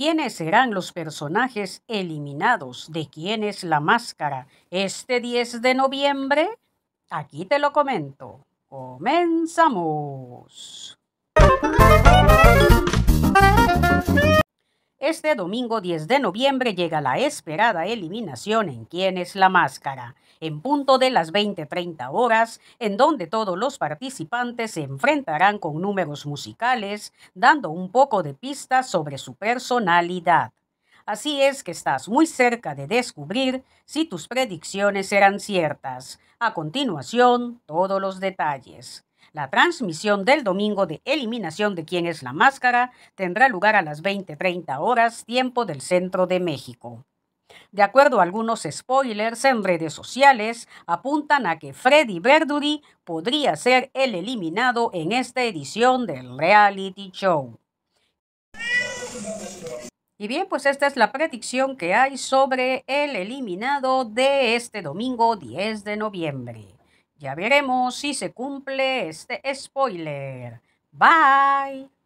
quiénes serán los personajes eliminados, de quién es la máscara. Este 10 de noviembre, aquí te lo comento. Comenzamos. Este domingo 10 de noviembre llega la esperada eliminación en Quién es la Máscara, en punto de las 20-30 horas, en donde todos los participantes se enfrentarán con números musicales, dando un poco de pista sobre su personalidad. Así es que estás muy cerca de descubrir si tus predicciones eran ciertas. A continuación, todos los detalles. La transmisión del domingo de eliminación de quién es la máscara tendrá lugar a las 20:30 horas tiempo del centro de México. De acuerdo a algunos spoilers en redes sociales, apuntan a que Freddy Verduri podría ser el eliminado en esta edición del reality show. Y bien, pues esta es la predicción que hay sobre el eliminado de este domingo 10 de noviembre. Ya veremos si se cumple este spoiler. Bye.